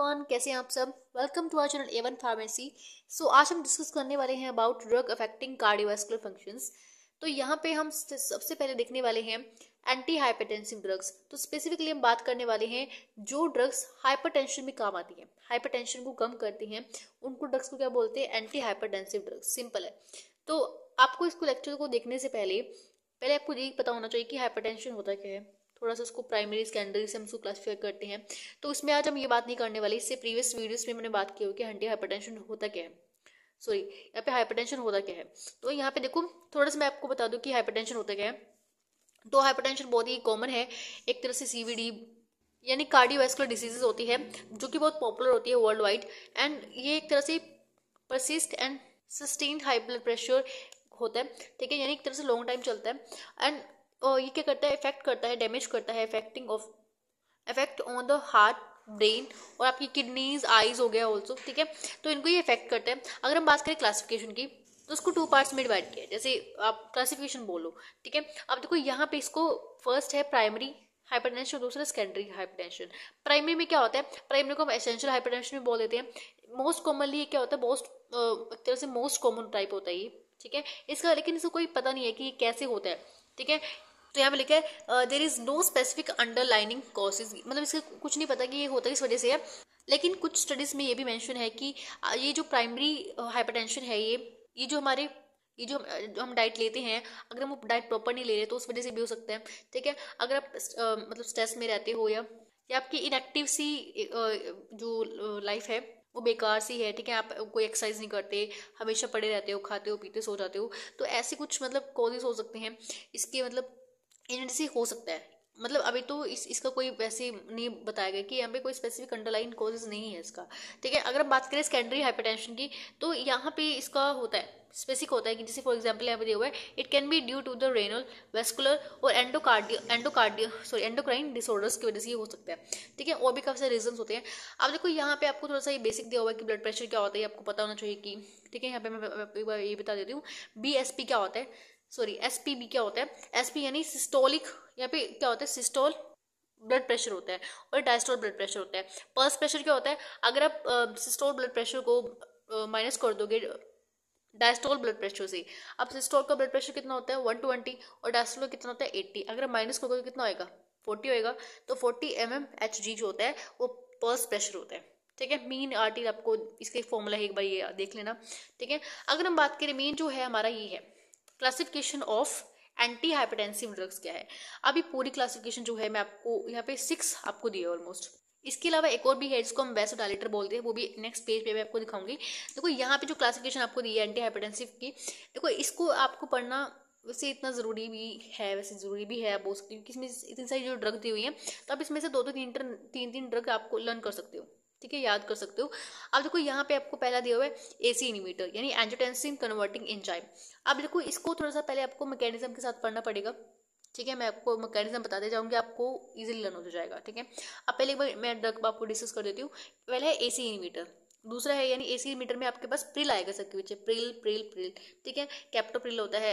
everyone कैसे हैं आप सब welcome to our channel Avon pharmacy so आज हम डिस्कस करने वाले हैं about drug affecting cardiovascular functions तो यहाँ पे हम सबसे पहले देखने वाले हैं एंटी हाइपरटेंसिव ड्रग्स तो स्पेसिफिकली हम बात करने वाले हैं जो ड्रग्स हाइपरटेंशन में काम आती हैं हाइपरटेंशन को कम करती हैं उनको ड्रग्स को क्या बोलते हैं एंटी हाइपरटेंसिव ड्रग्स सिंपल है तो आपको इसको लेक्चर को देखने से पहले पहले आपको ये पता होना चाहिए कि हाइपरटेंशन होता क्या है थोड़ा सा उसको प्राइमरी सेकेंडरी से हम उसको क्लासीफाई करते हैं तो उसमें आज हम ये बात नहीं करने वाले इससे प्रीवियस वीडियोज़ में मैंने बात की हुई कि हंडी टेंशन होता क्या है सॉरी यहाँ पे टेंशन होता क्या है तो यहाँ पे देखो थोड़ा सा मैं आपको बता दूँ कि हाइपरटेंशन होता क्या है तो हाइपरटेंशन बहुत ही कॉमन है एक तरह से सीवीडी यानी कार्डियोवैस्कुलर डिसीजेज होती है जो कि बहुत पॉपुलर होती है वर्ल्ड वाइड एंड ये एक तरह से persist and sustained high blood pressure होता है ठीक है यानी एक तरह से लॉन्ग टाइम चलता है एंड ये क्या करता है इफेक्ट करता है डैमेज करता है affecting of effect on the heart brain और आपकी किडनीज आईज हो गया ऑल्सो ठीक है तो इनको ये इफेक्ट करता है अगर हम बात करें क्लासिफिकेशन की तो उसको टू पार्ट्स में डिवाइड किया जैसे आप क्लासिफिकेशन बोलो ठीक है अब देखो यहाँ पे इसको फर्स्ट है प्राइमरी हाइपरटेंशन और दूसरा सेकेंडरी हाइपरटेंशन प्राइमरी में क्या होता है प्राइमरी को हम एसेंशियल हाइपरटेंशन भी बोल देते हैं मोस्ट कॉमनली ये क्या होता है मोस्ट एक तरह से मोस्ट कॉमन टाइप होता है ये ठीक है इसका लेकिन इसको कोई पता नहीं है कि ये कैसे होता है ठीक है तो यहाँ पे लिखा है there is no specific underlining causes मतलब इसका कुछ नहीं पता कि ये होता किस वजह से है लेकिन कुछ स्टडीज़ में ये भी मैंशन है कि ये जो प्राइमरी हाइपरटेंशन है ये ये जो हमारे ये जो जो हम डाइट लेते हैं अगर हम डाइट प्रॉपर नहीं ले रहे तो उस वजह से भी हो सकता है ठीक है अगर आप मतलब स्ट्रेस में रहते हो या या आपकी इनएक्टिव सी जो लाइफ है वो बेकार सी है ठीक है आप कोई एक्सरसाइज नहीं करते हमेशा पड़े रहते हो खाते हो पीते सो जाते हो तो ऐसे कुछ मतलब कॉजेज हो सकते हैं इसके मतलब इनमें से हो सकता है मतलब अभी तो इस इसका कोई वैसे नहीं बताया गया कि यहाँ पे कोई स्पेसिफिक अंडरलाइन कॉजेज नहीं है इसका ठीक है अगर हम बात करें सेकेंडरी हाइपरटेंशन की तो यहाँ पे इसका होता है स्पेसिफिक होता है कि जैसे फॉर एग्जांपल यहाँ पे दिया हुआ है it can be due to the renal vascular और endocardio endocardio sorry endocrine disorders की वजह से ये हो सकता है ठीक है और भी काफ़ी सारे रीजन होते हैं अब देखो यहाँ पे आपको थोड़ा सा ये बेसिक दिया हुआ है कि ब्लड प्रेशर क्या होता है आपको पता होना चाहिए कि ठीक है यहाँ पे मैं एक बार ये बता देती हूँ बी क्या होता है सॉरी एस क्या होता है एसपी यानी सिस्टोलिक यहाँ पे क्या होता है सिस्टोल ब्लड प्रेशर होता है और डायस्टोल ब्लड प्रेशर होता है पल्स प्रेशर क्या होता है अगर आप सिस्टोल ब्लड प्रेशर को माइनस कर दोगे डायस्टोल ब्लड प्रेशर से अब सिस्टोल का ब्लड प्रेशर कितना होता है वन ट्वेंटी और डायस्टोल का कितना होता है एट्टी अगर माइनस करोगे तो कितना होएगा फोर्टी होएगा तो forty M M H G जो होता है वो पल्स प्रेशर होता है ठीक है मीन आर्टिकल आपको इसके फॉर्मूला है एक बार ये देख लेना ठीक है अगर हम बात करें मेन जो है हमारा ये है classification of anti hypertensive drugs क्या है अभी पूरी क्लासिफिकेशन जो है मैं आपको यहाँ पे सिक्स आपको दी है ऑलमोस्ट इसके अलावा एक और भी है जिसको हम डायलेटर बोलते हैं वो भी नेक्स्ट पेज पे मैं आपको दिखाऊंगी देखो यहाँ पे जो क्लासिफिकेशन आपको दी है एंटी हाइपरटेंसिव की देखो इसको आपको पढ़ना वैसे इतना ज़रूरी भी है वैसे ज़रूरी भी है आप बोल सकते क्योंकि इसमें इतनी सारी जो ड्रग दी हुई है तो आप इसमें से दो दो तीन तीन तीन ड्रग आपको लर्न कर सकते हो ठीक है याद कर सकते हो अब देखो यहाँ पे आपको पहला दिया हुआ है एसी इनिमीटर यानी एंजोटेंसिन कन्वर्टिंग एंजाइम अब देखो इसको थोड़ा सा पहले आपको मैकेनिज्म के साथ पढ़ना पड़ेगा ठीक है मैं आपको मैकेनिज्म बताते जाऊंगी आपको इजीली लर्न हो जाएगा ठीक है अब पहले एक बार मैं आपको डिस्कस कर देती हूँ पहले है ए सी दूसरा है यानी एसी मीटर में आपके पास प्रिल आएगा सबके पीछे प्रिल प्रिल प्रिल ठीक है कैप्टोप्रिल होता है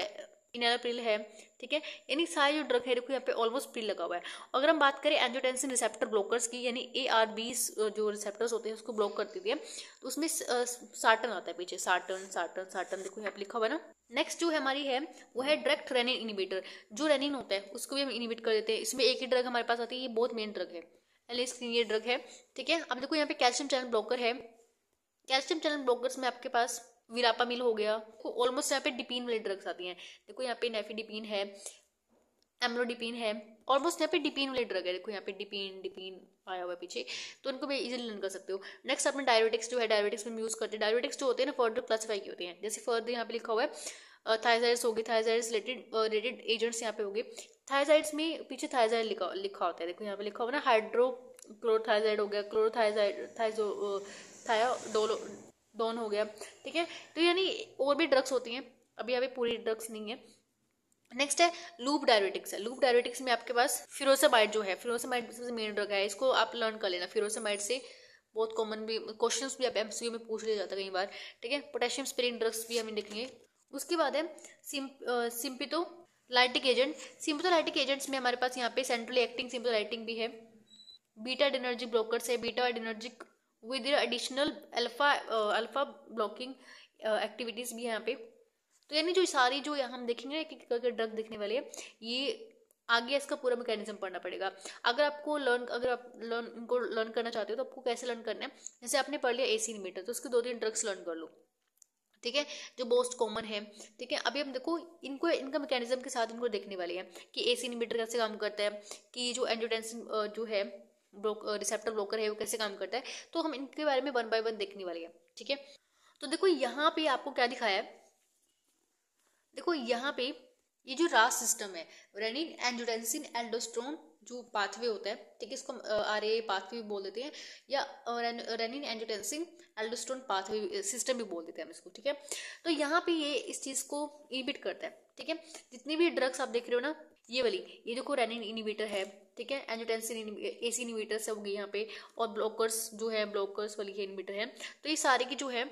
इनहेलर पिल है ठीक है यानी सारे जो ड्रग है देखो यहाँ पे ऑलमोस्ट पिल लगा हुआ है अगर हम बात करें एंजोटेंसिन रिसेप्टर ब्लॉकर्स की यानी ए आर बी जो रिसेप्टर्स होते हैं उसको ब्लॉक कर देती है तो उसमें साटन आता है पीछे साटन साटन साटन देखो यहाँ पे लिखा हुआ है ना नेक्स्ट जो है हमारी है वो है डायरेक्ट रेनिन इनिबिटर जो रेनिन होता है उसको भी हम इनिबिट कर देते हैं इसमें एक ही ड्रग हमारे पास आती है ये बहुत मेन ड्रग है एलिस्क्रीन ये ड्रग है ठीक है अब देखो यहाँ पे कैल्शियम चैनल ब्लॉकर है कैल्शियम चैनल ब्लॉकर्स में आपके पास विरापा मिल हो गया ऑलमोस्ट यहाँ पे डिपिन वाली ड्रग्स आती हैं देखो यहाँ पे नेफीडिपिन है एमरोडिपिन है ऑलमोस्ट यहाँ पे डिपिन वाले ड्रग है देखो यहाँ पे डिपिन डिपिन आया हुआ है पीछे तो उनको भी इजीली लर्न कर सकते हो नेक्स्ट अपने डायबिटिक्स जो है डायबिटिक्स में यूज़ करते हैं डायबिटिक्स जो होते हैं ना फर्दर क्लासीफाई की होते हैं जैसे फर्दर यहाँ पे लिखा हुआ है थायजाइड्स हो गए थायजाइड्स रिलेटेड रिलेटेड एजेंट्स यहाँ पे हो गए थायजाइड्स में पीछे थायजाइड लिखा लिखा होता है देखो यहाँ पे लिखा हुआ ना हाइड्रो क्लोरोथाइजाइड हो गया क्लोरोथाइजाइड थाइजो डोलो डॉन हो गया ठीक है तो यानी और भी ड्रग्स होती हैं अभी अभी पूरी ड्रग्स नहीं है नेक्स्ट है लूप डायरेटिक्स है लूप डायरेटिक्स में आपके पास फिरोसामाइड जो है फिरोसामाइड सबसे मेन ड्रग है इसको आप लर्न कर लेना फिरोसामाइड से बहुत कॉमन भी क्वेश्चंस भी आप एमसीक्यू में पूछ लिया जाता है कई बार ठीक है पोटेशियम स्प्रिंग ड्रग्स भी हमें देखेंगे उसके बाद है sym sympatho lytic agent lytic agents में हमारे पास यहाँ पे सेंट्रली एक्टिंग लाइटिंग भी है बीटा डिनर्जिक ब्रोकर्स है beta adrenergic with additional alpha alpha blocking activities भी यहाँ पे तो यानी जो सारी जो हम देखेंगे करके ड्रग देखने वाले ये आगे इसका पूरा मैकेनिज्म पढ़ना पड़ेगा अगर आपको लर्न अगर आप लर्न इनको लर्न करना चाहते हो तो आपको कैसे लर्न करना है जैसे आपने पढ़ लिया एसी इनमीटर तो उसके दो तीन ड्रग्स लर्न कर लो ठीक है जो मोस्ट कॉमन है ठीक है अभी हम देखो इनको इनका मैकेनिज्म के साथ इनको देखने वाले हैं कि एसी इनहिबिटर कैसे काम करता है कि जो एंडोटेंसिन uh, जो है ब्रोक रिसेप्टर ब्रोकर है वो कैसे काम करता है तो हम इनके बारे में वन बाय वन देखने वाले हैं ठीक है तो देखो यहाँ पे आपको क्या दिखाया है देखो यहाँ पे ये जो रास सिस्टम है रेनिन एंजोटेंसिन एल्डोस्ट्रोन जो पाथवे होता है ठीक है इसको आर ए पाथवे भी बोल देते हैं या renin angiotensin aldosterone pathway system भी बोल देते हैं हम इसको ठीक है तो यहाँ पे ये इस चीज़ को इनिबिट करता है ठीक है जितनी भी ड्रग्स आप देख रहे हो ना ये वाली ये देखो रेनिन इनिबिटर है ठीक है एंजोटेंसिन सी इनिवेटर्स हो गई यहाँ पे और ब्लॉकर्स जो है ब्लॉकर्स वाली है इनिवेटर है तो ये सारे की जो है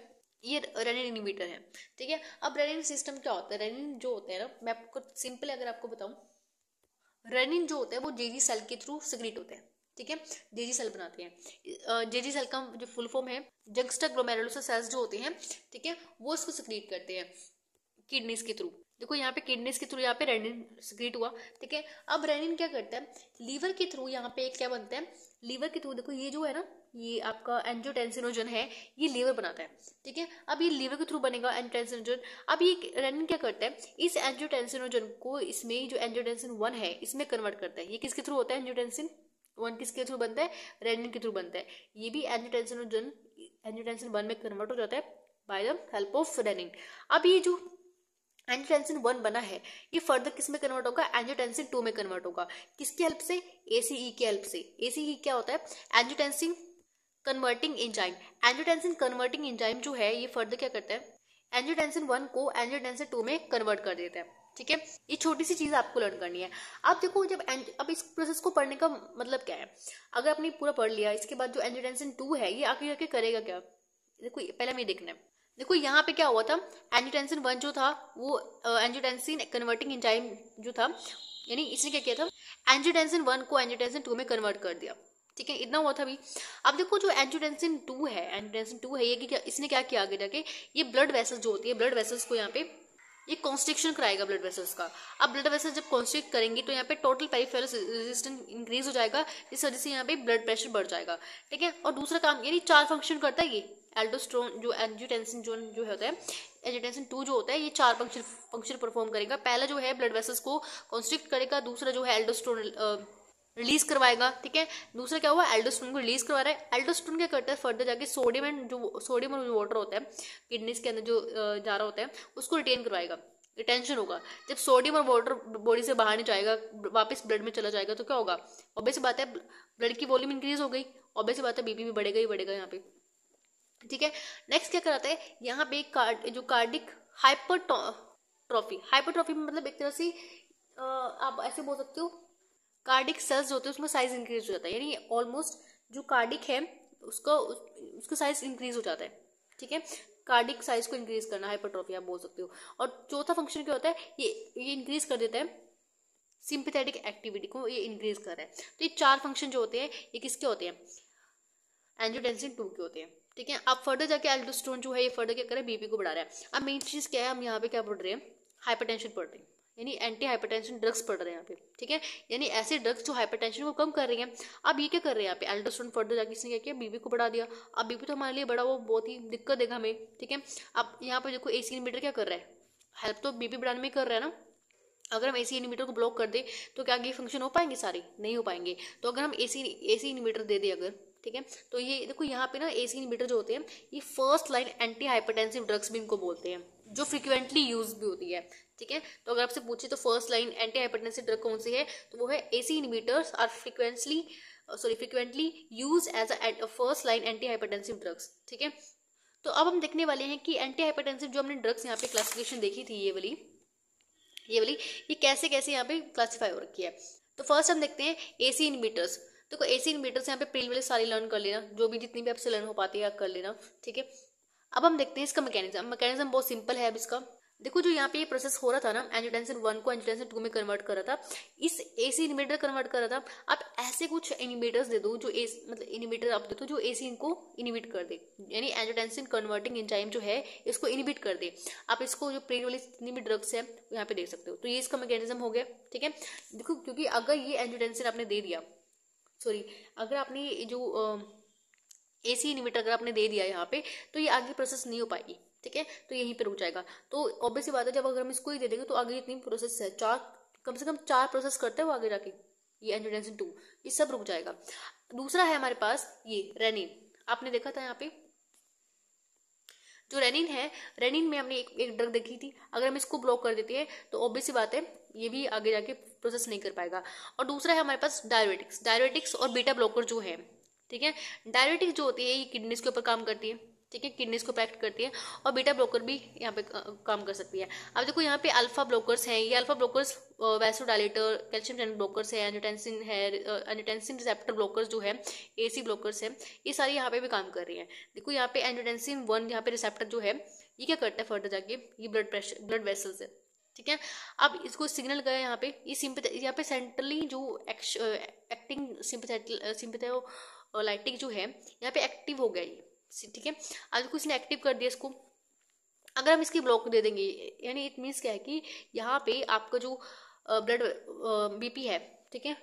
ये रेनिन इनिवेटर है ठीक है अब रेनिन सिस्टम क्या होता है रेनिन जो होता है ना मैं आपको सिंपल अगर आपको बताऊँ रेनिन जो होता है वो जेजी सेल के थ्रू सिक्रेट होता है ठीक है जेजी सेल बनाते हैं जेजी सेल का जो फुल फॉर्म है जंगस्टर ग्लोमेरुलोसा सेल्स जो होते हैं ठीक है वो इसको सिक्रीट करते हैं किडनीज के थ्रू देखो यहाँ पे किडनीस के थ्रू यहाँ पे रेनिन सिक्रीट हुआ ठीक है अब रेनिन क्या करता है लीवर के थ्रू यहाँ पे क्या बनता है लीवर के थ्रू देखो ये जो है ना ये आपका एंजोटेंसिनोजन है ये लीवर बनाता है ठीक है अब ये लीवर के थ्रू बनेगा एंजोटेंसिनोजन अब ये रेनिन क्या करता है इस एंजोटेंसिनोजन को इसमें जो एंजोटेंसिन वन है इसमें कन्वर्ट करता है ये किसके थ्रू होता है एंजोटेंसिन वन किसके थ्रू बनता है रेनिन के थ्रू बनता है ये भी एंजोटेंसिनोजन एंजोटेंसिन वन में कन्वर्ट हो जाता है by the help of renin अब ये जो एंजियोटेंसिन वन बना है ये फर्दर किस में कन्वर्ट होगा एंजियोटेंसिन टू में कन्वर्ट होगा किसकी हेल्प से एसीई e की हेल्प से एसीई e क्या होता है angiotensin converting enzyme angiotensin converting enzyme जो है ये फर्दर क्या करता है एंजियोटेंसिन वन को एंजियोटेंसिन टू में कन्वर्ट कर देता है ठीक है ये छोटी सी चीज आपको लर्न करनी है अब देखो जब अब इस प्रोसेस को पढ़ने का मतलब क्या है अगर आपने पूरा पढ़ लिया इसके बाद जो एंजियोटेंसिन टू है ये आगे जाके करेगा क्या देखो पहले हमें देखना है देखो यहाँ पे क्या हुआ था एंजियोटेंसिन वन जो था वो एंजियोटेंसिन कन्वर्टिंग एंजाइम जो था यानी इसने क्या किया था एंजियोटेंसिन वन को एंजियोटेंसिन टू में कन्वर्ट कर दिया ठीक है इतना हुआ था अभी अब देखो जो एंजियोटेंसिन टू है एंजियोटेंसिन टू है ये कि इसने क्या किया आगे जाके ये ब्लड वेसल्स जो होती है ब्लड वेसल्स को यहाँ पे ये कॉन्स्ट्रिक्शन कराएगा ब्लड वेसल्स का अब ब्लड वेसल्स जब कॉन्स्ट्रिक्ट करेंगे तो यहाँ पे टोटल पेरीफेरल रेजिस्टेंस इंक्रीज हो जाएगा इस वजह से यहाँ पे ब्लड प्रेशर बढ़ जाएगा ठीक है और दूसरा काम यानी चार फंक्शन करता है ये एल्डोस्ट्रोन जो एंजियोटेंसिन जो जो होता है एंजियोटेंसिन टू जो होता है ये चार फंक्शन फंक्शन परफॉर्म करेगा पहला जो है ब्लड वेसल्स को कॉन्स्ट्रिक्ट करेगा दूसरा जो है एल्डोस्ट्रोन रिलीज करवाएगा ठीक है दूसरा क्या हुआ एल्डोस्टोन को रिलीज करवा रहा है एल्डोस्टोन क्या करता है फर्दर जाके सोडियम एंड जो सोडियम और वाटर होता है किडनीज के अंदर जो जा रहा होता है उसको रिटेन करवाएगा रिटेंशन होगा जब सोडियम और वाटर बॉडी से बाहर नहीं जाएगा वापस ब्लड में चला जाएगा तो क्या होगा ऑब्वियस बात है ब्लड की वॉल्यूम इंक्रीज हो गई ऑब्वियस बात है बीपी भी बढ़ेगा ही बढ़ेगा यहाँ पे ठीक है नेक्स्ट क्या कराता है यहाँ पे कार्ड जो कार्डिक हाइपर ट्रॉफी हाइपरट्रॉफी में मतलब एक तरह से आप ऐसे बोल सकते हो कार्डिक सेल्स जो होते हैं उसमें साइज इंक्रीज हो जाता है यानी ऑलमोस्ट जो कार्डिक है उसको उसका साइज इंक्रीज हो जाता है ठीक है कार्डिक साइज को इंक्रीज करना हाइपरट्रॉफी आप बोल सकते हो और चौथा फंक्शन क्या होता है ये ये इंक्रीज कर देता है सिंपथेटिक एक्टिविटी को ये इंक्रीज कर रहा है तो ये चार फंक्शन जो होते हैं ये किसके होते हैं एंजियोटेंसिन टू के होते हैं ठीक है अब फर्दर जाके एल्डोस्ट्रोन जो है ये फर्दर क्या कर बीपी को बढ़ा रहा है अब मेन चीज़ क्या है हम यहाँ पे क्या पढ़ रहे हैं हाइपरटेंशन पढ़ रहे हैं यानी एंटी हाइपरटेंशन ड्रग्स पढ़ रहे हैं यहाँ पे ठीक है यानी ऐसे ड्रग्स जो हाइपरटेंशन को कम कर रही हैं अब ये क्या कर रहे हैं यहाँ पे एल्डोस्ट्रोन फर्दर जाके इसने क्या किया बीबी को बढ़ा दिया अब बीबी तो हमारे लिए बड़ा वो बहुत ही दिक्कत देगा हमें ठीक है अब यहाँ पर देखो एसी इनमीटर क्या कर रहा है हेल्प तो बीबी बढ़ाने में कर रहा है ना अगर हम एसी इनमीटर को ब्लॉक कर दे तो क्या ये फंक्शन हो पाएंगे सारे नहीं हो पाएंगे तो अगर हम एसी एसी इनमीटर दे दें अगर ठीक है तो ये देखो यहाँ पे ना एसी इनहिबिटर जो होते हैं ये first line anti hypertensive drugs भी इनको बोलते हैं जो फ्रिक्वेंटली यूज भी होती है ठीक है तो अगर आपसे पूछे तो first line anti hypertensive drug कौन सी है तो वो है A C inhibitors are frequently sorry frequently use as a first line anti hypertensive drugs ठीक है तो अब हम देखने वाले हैं कि एंटी हाइपरटेंसिव जो हमने ड्रग्स यहाँ पे क्लासिफिकेशन देखी थी ये वाली ये वाली ये कैसे कैसे यहाँ पे क्लासीफाई हो रखी है तो फर्स्ट हम देखते हैं एसी इनहिबिटर्स देखो एटीन मीटर से यहाँ पे प्रील वाली सारी लर्न कर लेना जो भी जितनी भी आपसे लर्न हो पाती है कर लेना ठीक है अब हम देखते हैं इसका मैकेनिज्म मैकेनिज्म बहुत सिंपल है अब इसका देखो जो यहाँ पे ये प्रोसेस हो रहा था ना एंजियोटेंसिन वन को एंजियोटेंसिन टू में कन्वर्ट कर रहा था इस एसी इनिमेटर कन्वर्ट कर रहा था आप ऐसे कुछ इनिमेटर्स दे दो जो ए मतलब इनिमेटर आप दे दो जो एसी इनको इनिबिट कर दे यानी एंजियोटेंसिन कन्वर्टिंग एंजाइम जो है इसको इनिबिट कर दे आप इसको जो प्रेन वाली जितनी भी ड्रग्स है यहाँ पे देख सकते हो तो ये इसका मैकेनिज्म हो गया ठीक है देखो क्योंकि अगर ये एंजोटेंसिन आपने दे दिया सॉरी अगर आपने जो ए सी इन्वर्टर अगर आपने दे दिया यहाँ पे तो ये आगे प्रोसेस नहीं हो पाएगी ठीक है तो यहीं पे रुक जाएगा तो ऑब्वियस बात है जब अगर हम इसको ही दे देंगे तो आगे इतनी प्रोसेस है चार कम से कम चार प्रोसेस करते हैं वो आगे जाके ये एंजोडेंसिन टू ये सब रुक जाएगा दूसरा है हमारे पास ये रेनिन आपने देखा था यहाँ पे जो रेनिन है रेनिन में हमने एक एक ड्रग देखी थी अगर हम इसको ब्लॉक कर देते हैं तो ऑब्वियस बात है ये भी आगे जाके प्रोसेस नहीं कर पाएगा और दूसरा है हमारे पास डायबिटिक्स डायबिटिक्स और बीटा ब्लॉकर जो है ठीक है डायबिटिक्स जो होती है ये किडनीज के ऊपर काम करती है ठीक है किडनीज को प्रोटेक्ट करती है और बीटा ब्लॉकर भी यहाँ पे काम कर सकती है अब देखो यहाँ पे अल्फा ब्लॉकर्स हैं ये alpha blockers vasodilator calcium channel blockers है एंजोटेंसिन है एंजोटेंसिन रिसेप्टर ब्लॉकर्स जो है एसी ब्लॉकर्स है ये सारी यहाँ पे भी काम कर रही है देखो यहाँ पे एंजोटेंसिन वन यहाँ पे रिसेप्टर जो है ये क्या करता है फर्दर जाके ये ब्लड प्रेशर ब्लड वेसल्स है ठीक है अब इसको सिग्नल गया यहाँ पे ये सिंपथ यहाँ पे सेंट्रली जो एक्टिंग सिंपथेटिक सिंपथो लाइटिंग जो है यहाँ पे एक्टिव हो गया ये ठीक है आज तो कुछ ने एक्टिव कर दिया इसको अगर हम इसकी ब्लॉक दे देंगे यानी इट मीन्स क्या है कि यहाँ पे आपका जो ब्लड बीपी है ठीक है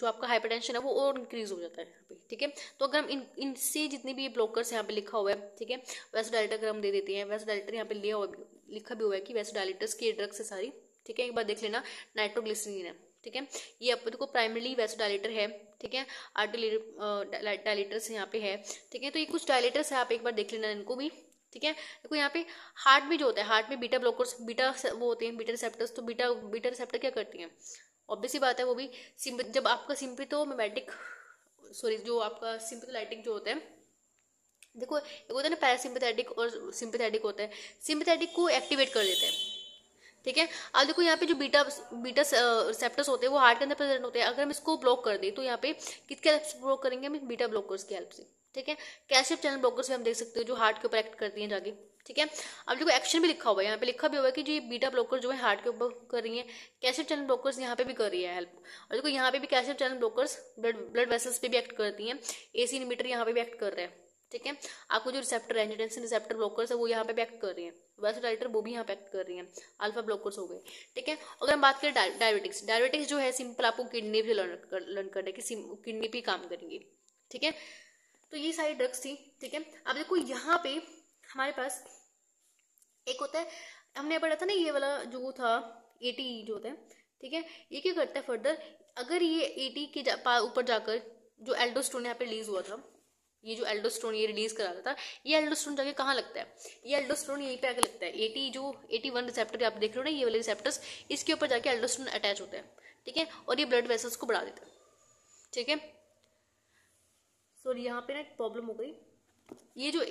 जो आपका हाइपरटेंशन है वो और इंक्रीज हो जाता है यहाँ पे ठीक है तो अगर हम इन इनसे जितने भी ब्लॉकर्स यहाँ पे लिखा हुआ है ठीक है वैसे डायलेटर अगर हम दे देते हैं वैसे डायलेटर यहाँ पे लिया हुआ लिखा भी हुआ है कि वैसे डायलेटर्स की ड्रग्स है सारी ठीक है एक बार देख लेना नाइट्रोग्लिसरीन है ठीक है ये अपन को प्राइमरी डायलेटर है ठीक है आर्टिलेटर डायलेटर्स यहाँ पे है ठीक है तो ये कुछ डायलेटर्स है आप एक बार देख लेना इनको भी ठीक है देखो यहाँ पे हार्ट में जो होता है हार्ट में बीटा ब्लॉकर्स बीटा वो होते हैं बीटा रिसेप्टर्स तो बीटा बीटा रिसेप्टर क्या करती हैं ऑब्वियसली बात है वो भी जब आपका मेमेटिक सॉरी तो जो आपका सिंपथोलाइटिक जो होता है देखो एक होता है ना पैरासिम्पथेटिक और सिंपथेटिक होता है सिंपथेटिक को एक्टिवेट कर देते हैं ठीक है अब देखो यहाँ पे जो बीटा बीटा रिसेप्टर्स होते हैं वो हार्ट के अंदर प्रेजेंट होते हैं अगर हम इसको ब्लॉक कर दें तो यहाँ पे किसके हेल्प से ब्लॉक करेंगे हम बीटा ब्लॉकर्स की हेल्प से ठीक है कैल्शियम चैनल ब्लॉकर्स भी हम देख सकते हो जो हार्ट के ऊपर एक्ट करती हैं जाके ठीक है अब देखो एक्शन भी लिखा हुआ है यहाँ पे लिखा भी हुआ है कि जो ये बीटा ब्लॉकर जो है हार्ट के ऊपर कर रही है कैसे चैनल ब्लॉकर्स यहाँ पे भी कर रही है हेल्प और देखो यहाँ पे भी calcium channel blockers blood blood vessels पे भी एक्ट करती हैं सी इनिमीटर यहाँ पे भी एक्ट कर रहे हैं ठीक है आपको जो रिसेप्टर एंजिटेंसिन रिसेप्टर ब्लॉकर्स है वो यहाँ पे भी एक्ट कर रही है वैसे वैसोडाइटर तो वो भी यहाँ पे एक्ट कर रही हैं अल्फा ब्लॉकर्स हो गए ठीक है अगर हम बात करें डायबिटिक्स डायबिटिक्स जो है सिंपल आपको किडनी पे लर्न कर लर्न करना है कि किडनी पे काम करेंगे ठीक है तो ये सारी ड्रग्स थी ठीक है अब देखो यहाँ पे हमारे पास एक होता है हमने पढ़ा था ना ये वाला जो था एटी जो होता है ठीक है ये क्या करता है फर्दर अगर ये एटी के ऊपर जा, जाकर जो एल्डोस्टोन यहाँ पे रिलीज हुआ था ये जो एल्डोस्टोन ये रिलीज करा था ये एल्डोस्टोन जाके कहाँ लगता है ये एल्डोस्टोन यहीं पे आके लगता है एटी जो एटी वन रिसेप्टर आप देख रहे हो ना ये वाले रिसेप्टर्स इसके ऊपर जाके एल्डोस्टोन अटैच होता है ठीक है और ये ब्लड वेसल्स को बढ़ा देता है ठीक है सॉरी यहाँ पे ना एक प्रॉब्लम हो गई ये जो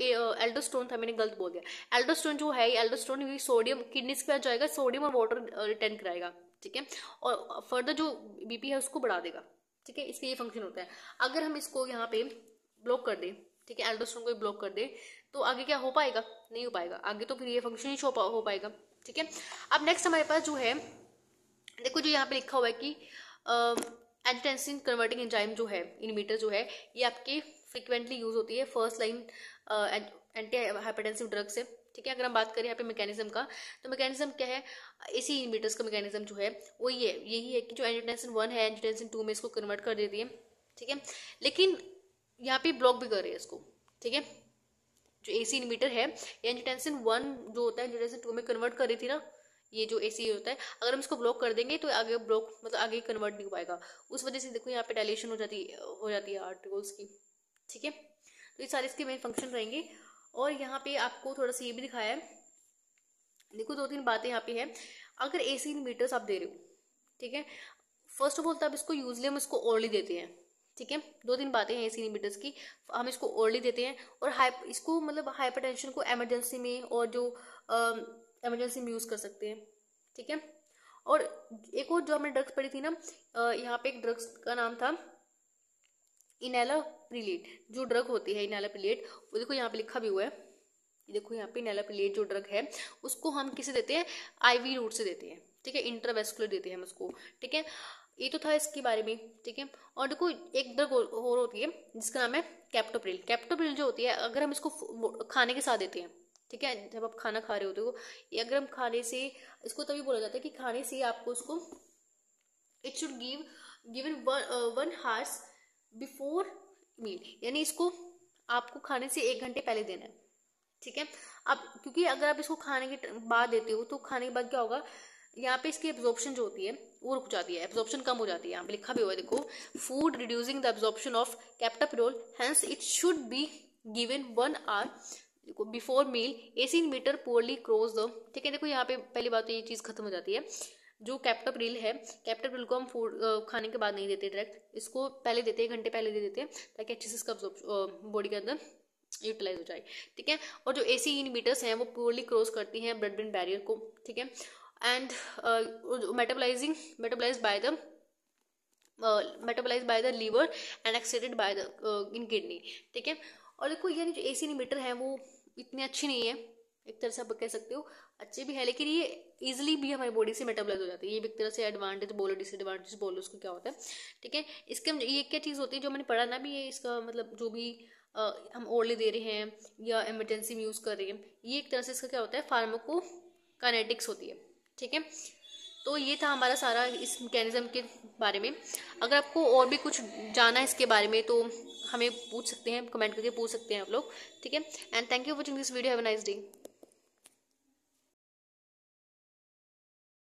एल्डोस्टोन था मैंने गलत बोल दिया एल्डोस्टोन जो है एल्डोस्टोन ये सोडियम किडनीस के पास जाएगा सोडियम और वाटर रिटर्न कराएगा ठीक है और फर्दर जो बीपी है उसको बढ़ा देगा ठीक है इसके ये फंक्शन होता है अगर हम इसको यहाँ पे ब्लॉक कर दे ठीक है एल्डोस्ट्रोन को ब्लॉक कर दे तो आगे क्या हो पाएगा नहीं हो पाएगा आगे तो फिर ये फंक्शन ही हो पाएगा ठीक है अब नेक्स्ट हमारे पास जो है देखो जो यहाँ पे लिखा हुआ है कि एंटेंसिन कन्वर्टिंग एंजाइम जो है इनमीटर जो है ये आपके फ्रिक्वेंटली यूज होती है first line anti hypertensive drug से ठीक है अगर हम बात करें यहाँ पे मैकेनिज्म का तो मैकेनिज्म क्या है इसी इनमीटर्स का मैकेनिज्म जो है वो ये यही है कि जो एंटीटेंसिन वन है एंटीटेंसिन टू में इसको कन्वर्ट कर देती है ठीक है लेकिन यहाँ पे ब्लॉक भी कर रही है इसको ठीक है जो ए सी इनमीटर है या इंजोटेंसिन वन जो होता है इंजोटेंसिन टू में कन्वर्ट कर रही थी ना ये जो ए सी होता है अगर हम इसको ब्लॉक कर देंगे तो आगे ब्लॉक मतलब आगे कन्वर्ट नहीं हो पाएगा उस वजह से देखो यहाँ पे डायलेशन हो जाती हो जाती है आर्टिकल्स की ठीक है तो ये सारे इसके मेन फंक्शन रहेंगे और यहाँ पे आपको थोड़ा सा ये भी दिखाया है देखो दो तीन बातें यहाँ पे है अगर ए सी मीटर्स आप दे रहे हो ठीक है फर्स्ट ऑफ ऑल तो आप इसको यूजली हम इसको ओरली देते हैं ठीक है दो तीन बातें हैं एसी इनिबिटर्स की हम इसको ओरली देते हैं और हाई इसको मतलब हाइपरटेंशन को एमरजेंसी में और जो एमरजेंसी में यूज़ कर सकते हैं ठीक है और एक और जो हमने ड्रग्स पढ़ी थी ना यहाँ पे एक ड्रग्स का नाम था इनेला प्रिलेट जो ड्रग होती है इनेला प्रिलेट वो देखो यहाँ पे लिखा भी हुआ है देखो यहाँ पे इनेला प्रिलेट जो ड्रग है उसको हम किसे देते हैं आईवी रूट से देते हैं ठीक है इंटरवेस्कुलर देते हैं हम उसको ठीक है ये तो था इसके बारे में ठीक है और देखो एक ड्रग और होती है जिसका नाम है कैप्टोप्रिल कैप्टोप्रिल जो होती है अगर हम इसको खाने के साथ देते हैं ठीक है जब आप खाना खा रहे होते हो ये अगर हम खाने से इसको तभी बोला जाता है कि खाने से आपको उसको it should give given one hours before meal यानी इसको आपको खाने से एक घंटे पहले देना है ठीक है अब क्योंकि अगर आप इसको खाने के बाद देते हो तो खाने के बाद क्या होगा यहाँ पे इसकी एब्जॉर्प्शन जो होती है वो रुक जाती है एब्जॉर्प्शन कम हो जाती है यहाँ पे लिखा भी हुआ है देखो food reducing the absorption of captopril hence it should be given one hour before meal एसिन मीटर पोअरली क्रॉस द ठीक है देखो यहाँ पे पहली बात तो ये चीज़ खत्म हो जाती है जो कैप्टापिरिल है कैप्टापिरिल को हम फूड खाने के बाद नहीं देते डायरेक्ट इसको पहले देते हैं घंटे पहले दे देते हैं ताकि अच्छे से इसका बॉडी के अंदर यूटिलाइज हो जाए ठीक है और जो एसी सी हैं वो प्योरली क्रॉस करती हैं ब्लड ब्रेन बैरियर को ठीक है and metabolizing metabolize by the metabolize by the liver and excreted by the in kidney ठीक है और देखो यानी जो ए सी मीटर है वो इतनी अच्छी नहीं है एक तरह से आप कह सकते हो अच्छे भी है लेकिन ये इजिली भी हमारी बॉडी से मेटाबलाइज हो जाती है ये भी एक तरह से एडवांटेज बोलो डिसएडवांटेज बोलो उसको क्या होता है ठीक है इसके ये क्या चीज़ होती है जो मैंने पढ़ा ना भी ये इसका मतलब जो भी आ, हम ओरली दे रहे हैं या इमरजेंसी में यूज़ कर रहे हैं ये एक तरह से इसका क्या होता है फार्मोको होती है ठीक है तो ये था हमारा सारा इस मैकेनिज़्म के बारे में अगर आपको और भी कुछ जाना है इसके बारे में तो हमें पूछ सकते हैं कमेंट करके पूछ सकते हैं आप लोग ठीक है and thank you watching this video have a nice day